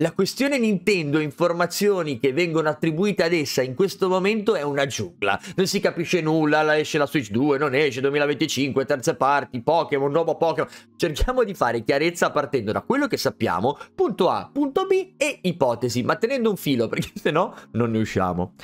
La questione Nintendo e informazioni che vengono attribuite ad essa in questo momento è una giungla. Non si capisce nulla, esce la Switch 2, non esce 2025, terze parti, Pokémon, nuovo Pokémon. Cerchiamo di fare chiarezza partendo da quello che sappiamo, punto A, punto B e ipotesi, ma tenendo un filo perché se no non ne usciamo.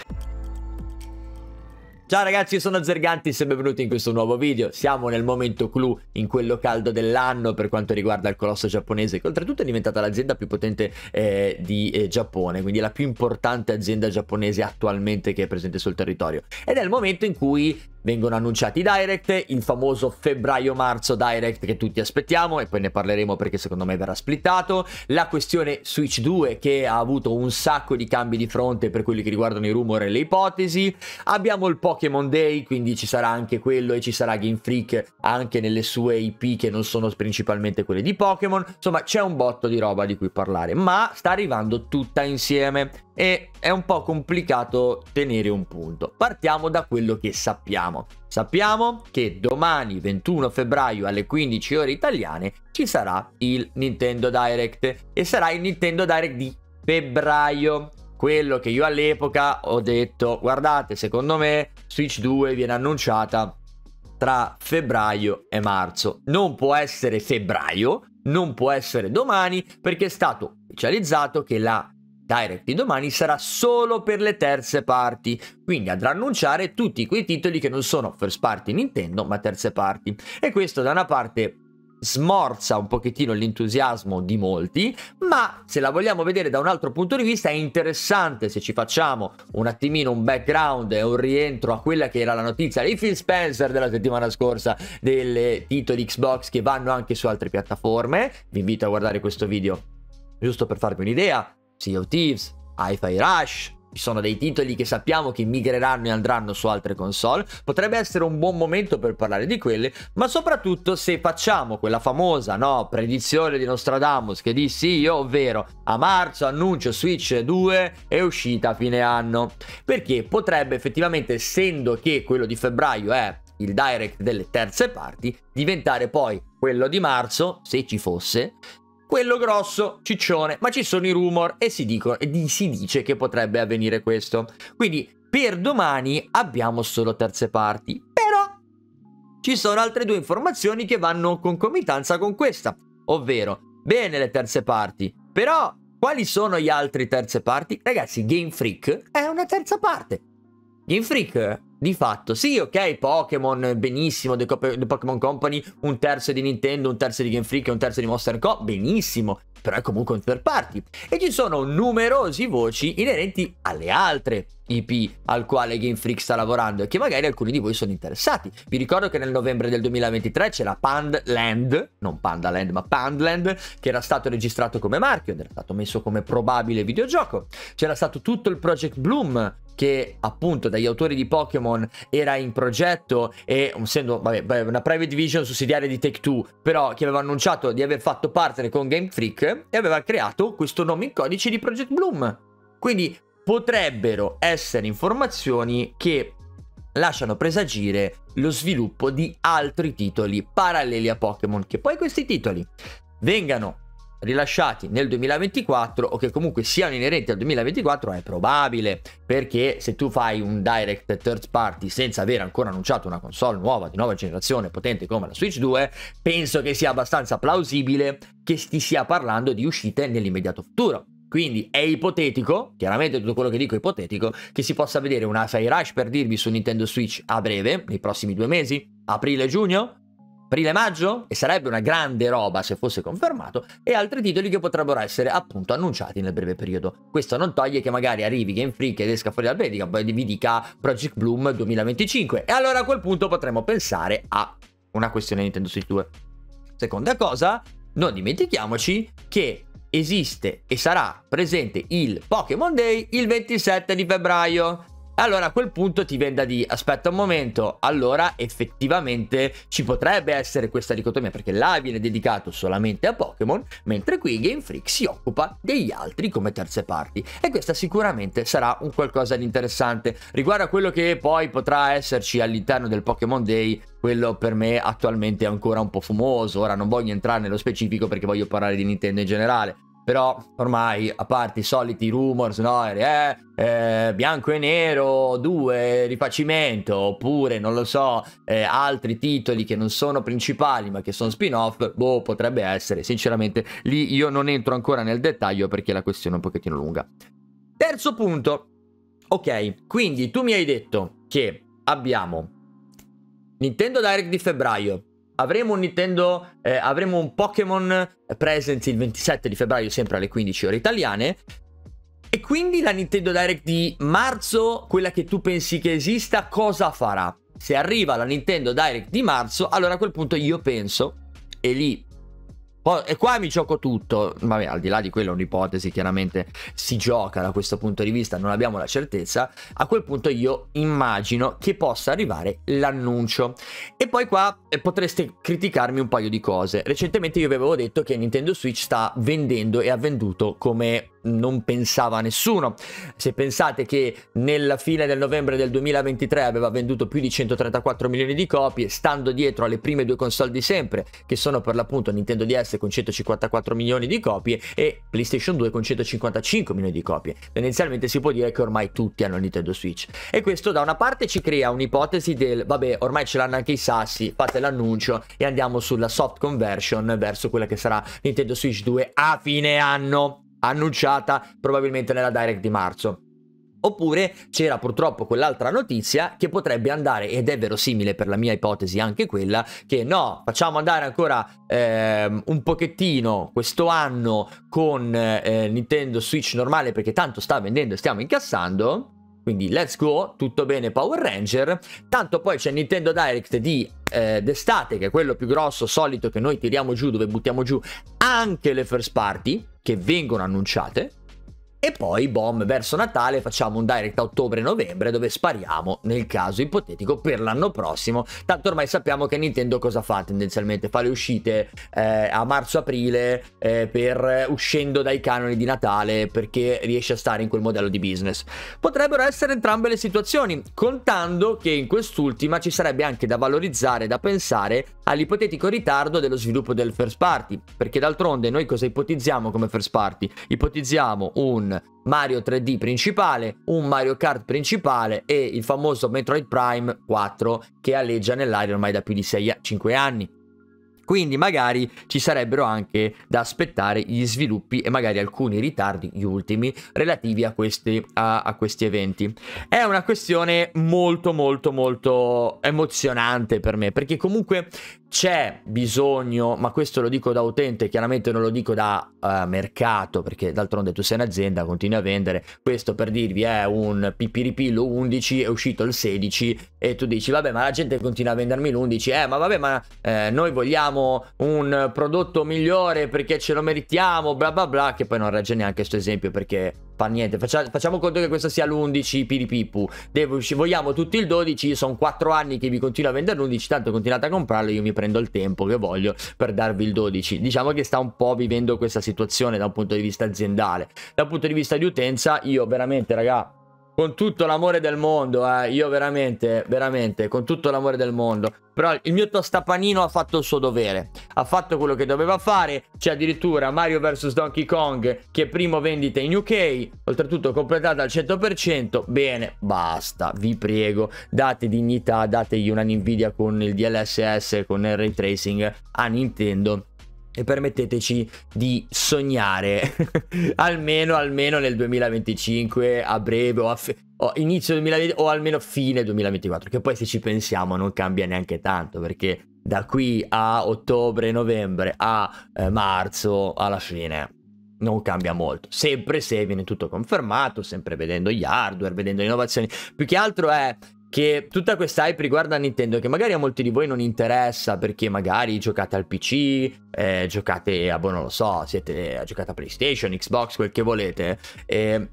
Ciao ragazzi, io sono Zergantis e benvenuti in questo nuovo video. Siamo nel momento clou, in quello caldo dell'anno per quanto riguarda il colosso giapponese, che oltretutto è diventata l'azienda più potente eh, di eh, Giappone, quindi la più importante azienda giapponese attualmente che è presente sul territorio. Ed è il momento in cui vengono annunciati i direct, il famoso febbraio-marzo direct che tutti aspettiamo e poi ne parleremo perché secondo me verrà splittato, la questione Switch 2 che ha avuto un sacco di cambi di fronte per quelli che riguardano i rumor e le ipotesi, abbiamo il Pokémon Day quindi ci sarà anche quello e ci sarà Game Freak anche nelle sue IP che non sono principalmente quelle di Pokémon, insomma c'è un botto di roba di cui parlare, ma sta arrivando tutta insieme e è un po' complicato tenere un punto. Partiamo da quello che sappiamo. Sappiamo che domani 21 febbraio alle 15 ore italiane ci sarà il Nintendo Direct e sarà il Nintendo Direct di febbraio. Quello che io all'epoca ho detto, guardate, secondo me Switch 2 viene annunciata tra febbraio e marzo. Non può essere febbraio, non può essere domani perché è stato ufficializzato che la Direct di domani sarà solo per le terze parti, quindi andrà a annunciare tutti quei titoli che non sono first party Nintendo ma terze parti. E questo da una parte smorza un pochettino l'entusiasmo di molti, ma se la vogliamo vedere da un altro punto di vista è interessante se ci facciamo un attimino un background e un rientro a quella che era la notizia di Phil Spencer della settimana scorsa delle titoli Xbox che vanno anche su altre piattaforme. Vi invito a guardare questo video giusto per farvi un'idea Sea of Thieves, Hi-Fi Rush, ci sono dei titoli che sappiamo che migreranno e andranno su altre console, potrebbe essere un buon momento per parlare di quelle, ma soprattutto se facciamo quella famosa no, predizione di Nostradamus che dissi io, ovvero a marzo annuncio Switch 2 e uscita a fine anno, perché potrebbe effettivamente, essendo che quello di febbraio è il direct delle terze parti, diventare poi quello di marzo, se ci fosse, quello grosso, ciccione, ma ci sono i rumor e si, dico, e si dice che potrebbe avvenire questo. Quindi per domani abbiamo solo terze parti, però ci sono altre due informazioni che vanno in concomitanza con questa, ovvero bene le terze parti, però quali sono gli altri terze parti? Ragazzi, Game Freak è una terza parte. Game Freak di fatto, sì, ok, Pokémon, benissimo, The, The Pokémon Company, un terzo di Nintendo, un terzo di Game Freak e un terzo di Monster Co, benissimo, però è comunque un third party. E ci sono numerosi voci inerenti alle altre IP al quale Game Freak sta lavorando e che magari alcuni di voi sono interessati. Vi ricordo che nel novembre del 2023 c'era Pandland, non Pandaland ma Pandland, che era stato registrato come marchio ed era stato messo come probabile videogioco. C'era stato tutto il Project Bloom che appunto dagli autori di Pokémon era in progetto e essendo una private vision sussidiaria di Take Two, però che aveva annunciato di aver fatto partner con Game Freak e aveva creato questo nome in codice di Project Bloom. Quindi potrebbero essere informazioni che lasciano presagire lo sviluppo di altri titoli paralleli a Pokémon, che poi questi titoli vengano rilasciati nel 2024 o che comunque siano inerenti al 2024 è probabile perché se tu fai un direct third party senza aver ancora annunciato una console nuova di nuova generazione potente come la Switch 2 penso che sia abbastanza plausibile che si stia parlando di uscite nell'immediato futuro quindi è ipotetico, chiaramente tutto quello che dico è ipotetico, che si possa vedere una Fire Rush per dirvi su Nintendo Switch a breve, nei prossimi due mesi, aprile-giugno, aprile-maggio e sarebbe una grande roba se fosse confermato e altri titoli che potrebbero essere appunto annunciati nel breve periodo. Questo non toglie che magari arrivi Game Freak ed esca fuori dal breve, poi vi dica Project Bloom 2025 e allora a quel punto potremmo pensare a una questione Nintendo Switch 2. Seconda cosa, non dimentichiamoci che esiste e sarà presente il Pokémon Day il 27 di febbraio allora a quel punto ti venda di aspetta un momento, allora effettivamente ci potrebbe essere questa dicotomia perché là viene dedicato solamente a Pokémon, mentre qui Game Freak si occupa degli altri come terze parti e questa sicuramente sarà un qualcosa di interessante riguardo a quello che poi potrà esserci all'interno del Pokémon Day quello per me attualmente è ancora un po' fumoso, ora non voglio entrare nello specifico perché voglio parlare di Nintendo in generale, però ormai a parte i soliti rumors, no, eh, eh, bianco e nero 2 rifacimento oppure non lo so, eh, altri titoli che non sono principali ma che sono spin-off, boh, potrebbe essere, sinceramente lì io non entro ancora nel dettaglio perché la questione è un pochettino lunga. Terzo punto. Ok, quindi tu mi hai detto che abbiamo Nintendo Direct di febbraio, avremo un Nintendo, eh, avremo un Pokémon Present il 27 di febbraio sempre alle 15 ore italiane. E quindi la Nintendo Direct di marzo, quella che tu pensi che esista, cosa farà? Se arriva la Nintendo Direct di marzo, allora a quel punto io penso, e lì e qua mi gioco tutto. Vabbè, al di là di quello è un'ipotesi, chiaramente si gioca da questo punto di vista, non abbiamo la certezza. A quel punto io immagino che possa arrivare l'annuncio. E poi qua eh, potreste criticarmi un paio di cose. Recentemente io vi avevo detto che Nintendo Switch sta vendendo e ha venduto come non pensava nessuno. Se pensate che nella fine del novembre del 2023 aveva venduto più di 134 milioni di copie, stando dietro alle prime due console di sempre, che sono per l'appunto Nintendo DS con 154 milioni di copie e PlayStation 2 con 155 milioni di copie. Tendenzialmente si può dire che ormai tutti hanno Nintendo Switch. E questo da una parte ci crea un'ipotesi del vabbè, ormai ce l'hanno anche i sassi, fate l'annuncio e andiamo sulla soft conversion verso quella che sarà Nintendo Switch 2 a fine anno annunciata probabilmente nella direct di marzo. Oppure c'era purtroppo quell'altra notizia che potrebbe andare, ed è verosimile per la mia ipotesi anche quella, che no, facciamo andare ancora eh, un pochettino questo anno con eh, Nintendo Switch normale perché tanto sta vendendo e stiamo incassando. Quindi let's go, tutto bene Power Ranger. Tanto poi c'è Nintendo Direct di eh, d'estate, che è quello più grosso, solito che noi tiriamo giù, dove buttiamo giù anche le first party che vengono annunciate e poi, bomb verso Natale facciamo un direct a ottobre-novembre dove spariamo, nel caso ipotetico, per l'anno prossimo. Tanto ormai sappiamo che Nintendo cosa fa tendenzialmente? Fa le uscite eh, a marzo-aprile eh, per, eh, uscendo dai canoni di Natale perché riesce a stare in quel modello di business. Potrebbero essere entrambe le situazioni, contando che in quest'ultima ci sarebbe anche da valorizzare, da pensare all'ipotetico ritardo dello sviluppo del first party, perché d'altronde noi cosa ipotizziamo come first party? Ipotizziamo un Mario 3D principale, un Mario Kart principale e il famoso Metroid Prime 4 che alleggia nell'aria ormai da più di 6-5 anni. Quindi magari ci sarebbero anche da aspettare gli sviluppi e magari alcuni ritardi, gli ultimi, relativi a questi, a, a questi eventi. È una questione molto molto molto emozionante per me perché comunque c'è bisogno, ma questo lo dico da utente, chiaramente non lo dico da uh, mercato, perché d'altronde tu sei un'azienda, continui a vendere, questo per dirvi è un pipiripillo 11, è uscito il 16 e tu dici vabbè ma la gente continua a vendermi l'11, eh ma vabbè ma eh, noi vogliamo vogliamo un prodotto migliore perché ce lo meritiamo, bla bla bla, che poi non regge neanche questo esempio perché fa niente. Faccia, facciamo conto che questo sia l'11 piripipu. Devo, ci vogliamo tutto il 12, sono 4 anni che vi continuo a vendere l'11, tanto continuate a comprarlo, io mi prendo il tempo che voglio per darvi il 12. Diciamo che sta un po' vivendo questa situazione da un punto di vista aziendale. Da un punto di vista di utenza, io veramente, raga con tutto l'amore del mondo, eh, io veramente, veramente, con tutto l'amore del mondo. Però il mio tostapanino ha fatto il suo dovere, ha fatto quello che doveva fare, c'è addirittura Mario vs Donkey Kong che è primo vendita in UK, oltretutto completata al 100%, bene, basta, vi prego, date dignità, dategli una Nvidia con il DLSS, con il ray tracing a Nintendo e permetteteci di sognare almeno, almeno nel 2025 a breve o, a o inizio 2020 o almeno fine 2024 che poi se ci pensiamo non cambia neanche tanto perché da qui a ottobre novembre a eh, marzo alla fine non cambia molto sempre se viene tutto confermato sempre vedendo gli hardware vedendo le innovazioni più che altro è che tutta questa hype riguarda Nintendo che magari a molti di voi non interessa perché magari giocate al PC, eh, giocate a, boh non lo so, siete, eh, giocate a PlayStation, Xbox, quel che volete. Eh,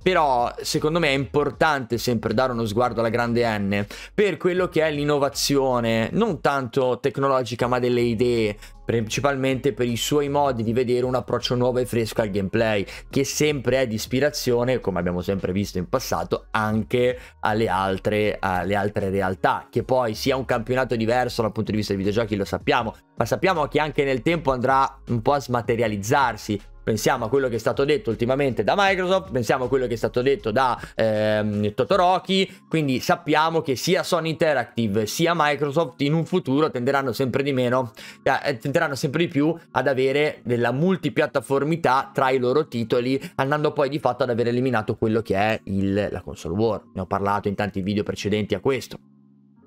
però secondo me è importante sempre dare uno sguardo alla grande N per quello che è l'innovazione, non tanto tecnologica ma delle idee, principalmente per i suoi modi di vedere un approccio nuovo e fresco al gameplay, che sempre è di ispirazione, come abbiamo sempre visto in passato, anche alle altre, alle altre realtà, che poi sia un campionato diverso dal punto di vista dei videogiochi, lo sappiamo, ma sappiamo che anche nel tempo andrà un po' a smaterializzarsi, pensiamo a quello che è stato detto ultimamente da Microsoft, pensiamo a quello che è stato detto da ehm, Totoroki, quindi sappiamo che sia Sony Interactive sia Microsoft in un futuro tenderanno sempre di meno, cioè, eh, tenderanno sempre di più ad avere della multipiattaformità tra i loro titoli, andando poi di fatto ad aver eliminato quello che è il, la console war. Ne ho parlato in tanti video precedenti a questo.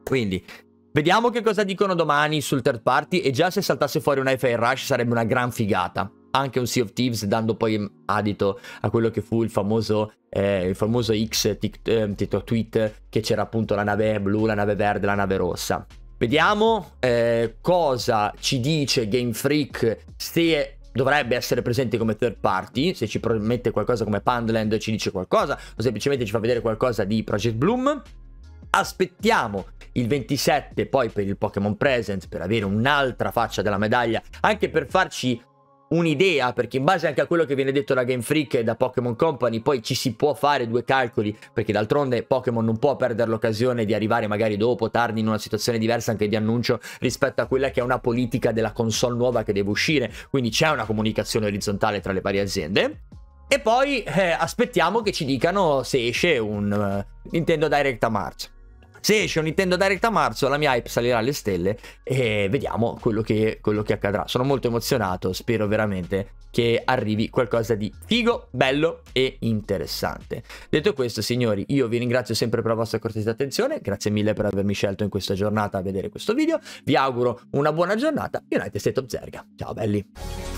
Quindi Vediamo che cosa dicono domani sul third party e già se saltasse fuori un iPhone Rush sarebbe una gran figata anche un Sea of Thieves dando poi adito a quello che fu il famoso, eh, il famoso X TikTok ehm, tweet che c'era appunto la nave blu, la nave verde, la nave rossa. Vediamo eh, cosa ci dice Game Freak se dovrebbe essere presente come third party, se ci promette qualcosa come Pandland ci dice qualcosa o semplicemente ci fa vedere qualcosa di Project Bloom. Aspettiamo il 27 poi per il Pokémon Present per avere un'altra faccia della medaglia, anche per farci un'idea, perché in base anche a quello che viene detto da Game Freak e da Pokémon Company, poi ci si può fare due calcoli, perché d'altronde Pokémon non può perdere l'occasione di arrivare magari dopo, tardi, in una situazione diversa anche di annuncio rispetto a quella che è una politica della console nuova che deve uscire, quindi c'è una comunicazione orizzontale tra le varie aziende. E poi eh, aspettiamo che ci dicano se esce un uh, Nintendo Direct a marzo. Se esce un Nintendo Direct a marzo, la mia hype salirà alle stelle e vediamo quello che, quello che accadrà. Sono molto emozionato, spero veramente che arrivi qualcosa di figo, bello e interessante. Detto questo, signori, io vi ringrazio sempre per la vostra cortesia e attenzione, grazie mille per avermi scelto in questa giornata a vedere questo video, vi auguro una buona giornata, United State of Zerga, ciao belli!